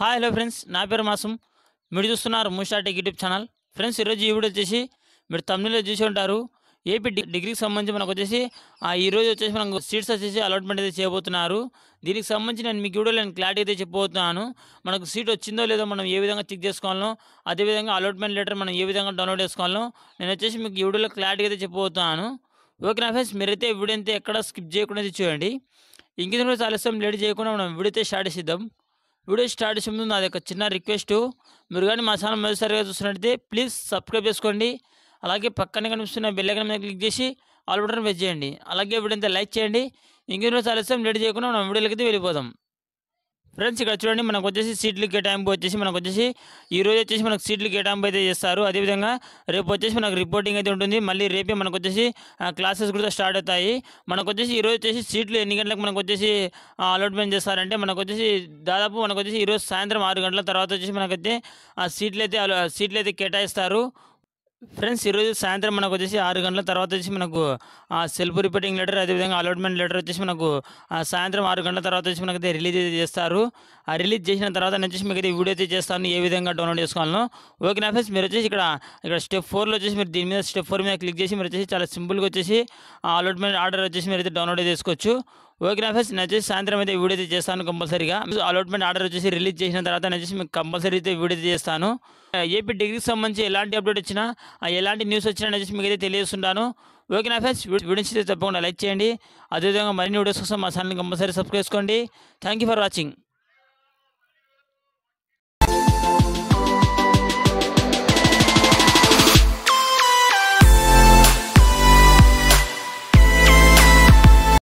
hi hello friends నా పేరు మాసం మీరు చూస్తున్నారు మూషాటి యూట్యూబ్ ఛానల్ ఫ్రెండ్స్ ఈరోజు ఈ వీడియో వచ్చేసి మీరు తమిళలో చూసి ఉంటారు ఏపీ డిగ్రీకి సంబంధించి మనకు వచ్చేసి ఈరోజు వచ్చేసి మనకు సీట్స్ వచ్చేసి అలాట్మెంట్ అయితే చేయబోతున్నారు దీనికి సంబంధించి నేను మీకు వీడియోలో నేను క్లారిటీ అయితే చెప్పబోతున్నాను మనకు సీట్ వచ్చిందో లేదో మనం ఏ విధంగా చెక్ చేసుకోవాలో అదేవిధంగా అలాట్మెంట్ లెటర్ మనం ఏ విధంగా డౌన్లోడ్ చేసుకోవాలో నేను వచ్చేసి మీకు ఈ వీడియోలో క్లారిటీ అయితే చెప్పబోతున్నాను ఓకే నా ఫ్రెండ్స్ మీరైతే వీడియో అయితే ఎక్కడ స్కిప్ చేయకుండా చూడండి ఇంకేదో ఆలస్యం లేట్ చేయకుండా మనం వీడియో అయితే స్టార్ట్ చేద్దాం వీడియో స్టార్ట్ చేసే ముందు నాది ఒక చిన్న రిక్వెస్ట్ మీరు కానీ మా ఛానల్ మొదటిసారిగా చూసినట్టయితే ప్లీజ్ సబ్స్క్రైబ్ చేసుకోండి అలాగే పక్కనే కనిపిస్తున్న బెల్లైకన్ మీద క్లిక్ చేసి ఆల్ బటన్ ప్రెస్ చేయండి అలాగే వీడియో లైక్ చేయండి ఇంకెన్నో చాలా లేట్ చేయకుండా మనం వీడియోలకి వెళ్ళిపోదాం ఫ్రెండ్స్ ఇక్కడ చూడండి మనకు వచ్చేసి సీట్లు కేటాయింపు వచ్చేసి మనకు వచ్చేసి ఈ రోజు వచ్చేసి మనకు సీట్లు కేటాయింపు అయితే చేస్తారు అదేవిధంగా రేపు వచ్చేసి మనకు రిపోర్టింగ్ అయితే ఉంటుంది మళ్ళీ రేపే మనకు వచ్చేసి క్లాసెస్ కూడా స్టార్ట్ అవుతాయి మనకు వచ్చేసి ఈరోజు వచ్చేసి సీట్లు ఎన్ని గంటలకు మనకు వచ్చేసి అలాట్మెంట్ చేస్తారంటే మనకు వచ్చేసి దాదాపు మనకు వచ్చేసి ఈరోజు సాయంత్రం ఆరు గంటల తర్వాత వచ్చేసి మనకైతే ఆ సీట్లు అయితే సీట్లు అయితే కేటాయిస్తారు ఫ్రెండ్స్ ఈరోజు సాయంత్రం మనకు వచ్చేసి ఆరు గంటల తర్వాత వచ్చేసి మనకు సెల్ఫ్ రిపోర్టింగ్ లెటర్ అదేవిధంగా అలాట్మెంట్ లెటర్ వచ్చేసి మనకు సాయంత్రం ఆరు గంటల తర్వాత వచ్చి మనకైతే రిలీజ్ చేస్తారు ఆ రిలీజ్ చేసిన తర్వాత నేను వచ్చేసి మీకు అయితే వీడియో అయితే చేస్తాను ఏ విధంగా డౌన్లోడ్ చేసుకోవాలను ఓకే నా ఫ్రెండ్స్ మీరు వచ్చేసి ఇక్కడ ఇక్కడ స్టెప్ ఫోర్లో వచ్చేసి మీరు దీని మీద స్టెప్ ఫోర్ మీద క్లిక్ చేసి మీరు వచ్చేసి చాలా సింపుల్గా వచ్చేసి ఆ అలాట్మెంట్ ఆర్డర్ వచ్చేసి మీరు అయితే డౌన్లోడ్ చేసుకోవచ్చు ఓకే నా ఫ్రెండ్స్ సాయంత్రం అయితే వీడియో అయితే చేస్తాను కంపల్సరీగా అలాట్మెంట్ ఆర్డర్ వచ్చేసి రిలీజ్ చేసిన తర్వాత నచ్చేసి మీకు కంపల్సరీ అయితే వీడియో చేస్తాను ఏపీ డిగ్రీకి సంబంధించి ఎలాంటి అప్డేట్ వచ్చినా ఎలాంటి న్యూస్ వచ్చినా నచ్చేసి మీకు అయితే తెలియజేస్తుంటాను ఓకే నా ఫ్రెండ్స్ వీడియో తప్పకుండా లైక్ చేయండి అదేవిధంగా మరిన్ని వీడియోస్ కోసం మా ఛానల్ని కంపల్సరీ సబ్స్క్రైబ్ చేసుకోండి థ్యాంక్ ఫర్ వాచింగ్